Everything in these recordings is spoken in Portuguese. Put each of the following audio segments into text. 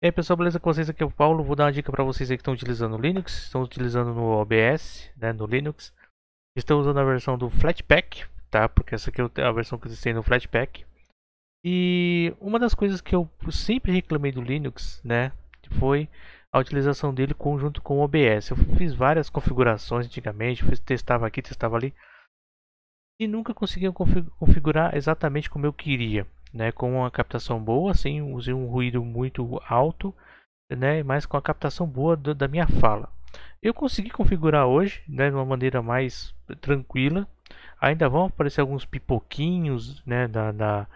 E aí pessoal, beleza com vocês? Aqui é o Paulo, vou dar uma dica para vocês aí que estão utilizando o Linux, estão utilizando no OBS, né, no Linux Estão usando a versão do Flatpak, tá, porque essa aqui é a versão que tem no Flatpak E uma das coisas que eu sempre reclamei do Linux, né, foi a utilização dele conjunto com o OBS Eu fiz várias configurações antigamente, fiz, testava aqui, testava ali E nunca conseguia configurar exatamente como eu queria né, com uma captação boa, sem usar um ruído muito alto, né, mas com a captação boa do, da minha fala. Eu consegui configurar hoje, né, de uma maneira mais tranquila. Ainda vão aparecer alguns pipoquinhos, né, da, da,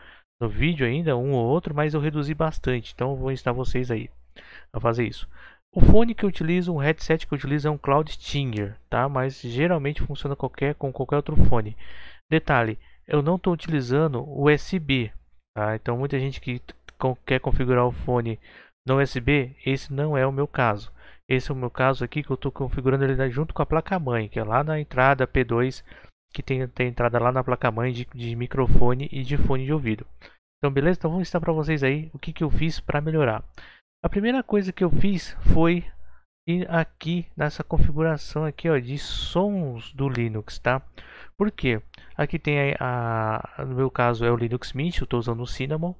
no vídeo ainda, um ou outro, mas eu reduzi bastante. Então vou ensinar vocês aí a fazer isso. O fone que eu utilizo, um headset que eu utilizo é um Cloud Stinger, tá? Mas geralmente funciona qualquer, com qualquer outro fone. Detalhe, eu não estou utilizando o USB, Tá? Então muita gente que quer configurar o fone no USB, esse não é o meu caso. Esse é o meu caso aqui que eu estou configurando ele junto com a placa-mãe, que é lá na entrada P2, que tem, tem entrada lá na placa-mãe de, de, microfone e de fone de ouvido. Então beleza, então vou mostrar para vocês aí o que, que eu fiz para melhorar. A primeira coisa que eu fiz foi ir aqui nessa configuração aqui ó, de sons do Linux, tá? Por quê? Aqui tem a, a no meu caso é o Linux Mint, eu estou usando o Cinnamon,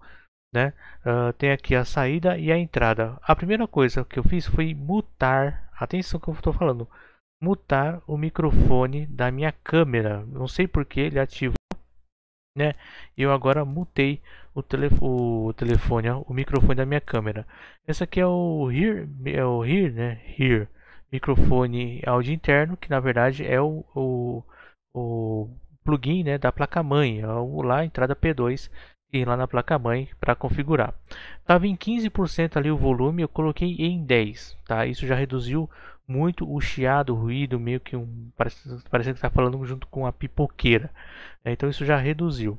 né? Uh, tem aqui a saída e a entrada. A primeira coisa que eu fiz foi mutar, atenção que eu estou falando, mutar o microfone da minha câmera. Não sei porque ele ativou, né? Eu agora mutei o, telef o telefone, o microfone da minha câmera. Esse aqui é o Hear, é o Hear, né? Hear microfone áudio interno, que na verdade é o, o, o plugin né, da placa-mãe, é lá a entrada P2 e lá na placa-mãe para configurar. Estava em 15% ali o volume, eu coloquei em 10, tá? Isso já reduziu muito o chiado, o ruído, meio que um parece parece que está falando junto com a pipoqueira. Né? Então isso já reduziu,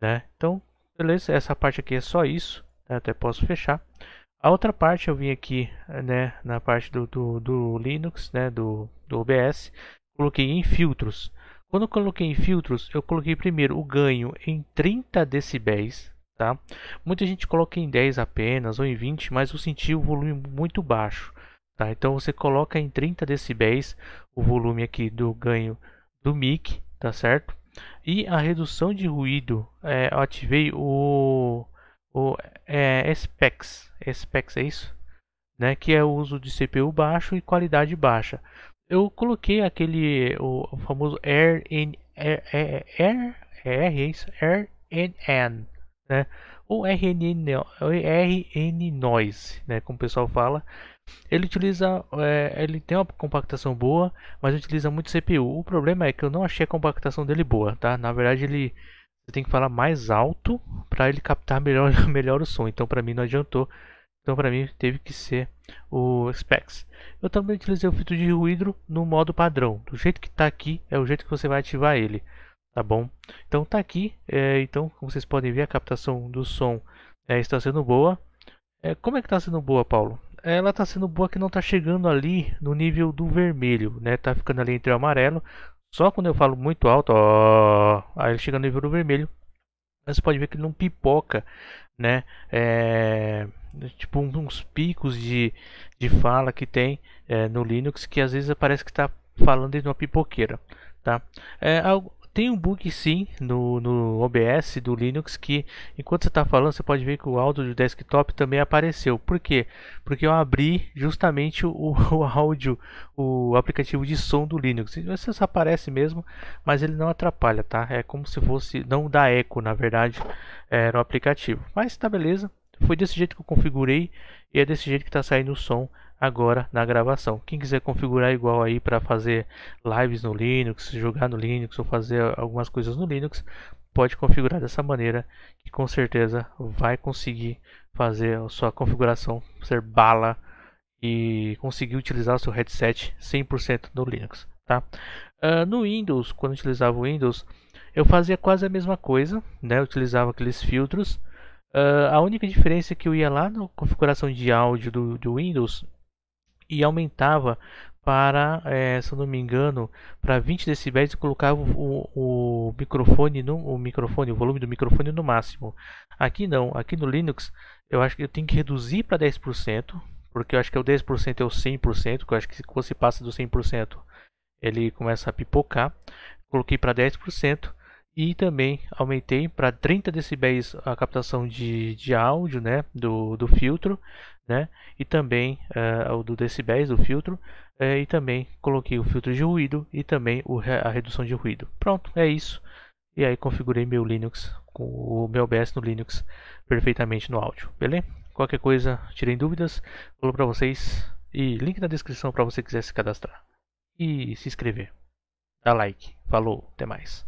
né? Então, beleza, essa parte aqui é só isso, né? até posso fechar. A outra parte eu vim aqui, né, na parte do, do, do Linux, né, do, do OBS, coloquei em filtros. Quando eu coloquei em filtros, eu coloquei primeiro o ganho em 30 decibéis, tá? Muita gente coloca em 10 apenas ou em 20, mas eu senti o volume muito baixo, tá? Então você coloca em 30 decibéis o volume aqui do ganho do mic, tá certo? E a redução de ruído, é, eu ativei o, o é, SPEX, é isso? Né, que é o uso de CPU baixo e qualidade baixa eu coloquei aquele o, o famoso RNN, é é N né? Ou R N noise, né? Como o pessoal fala. Ele utiliza, é, ele tem uma compactação boa, mas utiliza muito CPU. O problema é que eu não achei a compactação dele boa, tá? Na verdade, ele você tem que falar mais alto para ele captar melhor, melhor o som. Então, para mim, não adiantou então para mim teve que ser o Specs. Eu também utilizei o filtro de ruído no modo padrão. Do jeito que está aqui é o jeito que você vai ativar ele. Tá bom? Então tá aqui. É, então como vocês podem ver a captação do som é, está sendo boa. É, como é que está sendo boa, Paulo? Ela está sendo boa que não está chegando ali no nível do vermelho, né? Tá ficando ali entre o amarelo. Só quando eu falo muito alto, ó, aí ele chega no nível do vermelho mas você pode ver que ele não pipoca, né? É, tipo uns picos de, de fala que tem é, no Linux que às vezes parece que está falando de uma pipoqueira, tá? É, algo, tem um bug sim no, no OBS do Linux que enquanto você está falando você pode ver que o áudio do desktop também apareceu. Por quê? Porque eu abri justamente o, o áudio, o aplicativo de som do Linux. Isso aparece mesmo, mas ele não atrapalha, tá? É como se fosse, não dá eco na verdade é, no aplicativo. Mas tá beleza, foi desse jeito que eu configurei e é desse jeito que está saindo o som agora na gravação. Quem quiser configurar igual aí para fazer lives no Linux, jogar no Linux ou fazer algumas coisas no Linux, pode configurar dessa maneira que com certeza vai conseguir fazer a sua configuração ser bala e conseguir utilizar o seu headset 100% no Linux. Tá? Uh, no Windows, quando utilizava o Windows, eu fazia quase a mesma coisa, né? Eu utilizava aqueles filtros. Uh, a única diferença é que eu ia lá na configuração de áudio do, do Windows e aumentava para, é, se eu não me engano, para 20 decibéis e colocava o, o, microfone no o microfone, o volume do microfone no máximo. Aqui não, aqui no Linux eu acho que eu tenho que reduzir para 10%, porque eu acho que o 10% é o 100%, que eu acho que se você passa do 100%, ele começa a pipocar. Coloquei para 10% e também aumentei para 30 decibéis a captação de, de áudio, né, do, do filtro né? E também uh, o do decibéis, do filtro, uh, e também coloquei o filtro de ruído e também o, a redução de ruído. Pronto, é isso. E aí configurei meu Linux, com o meu OBS no Linux perfeitamente no áudio, beleza? Qualquer coisa, tirem dúvidas, falou para vocês e link na descrição para você quiser se cadastrar e se inscrever. Dá like, falou, até mais.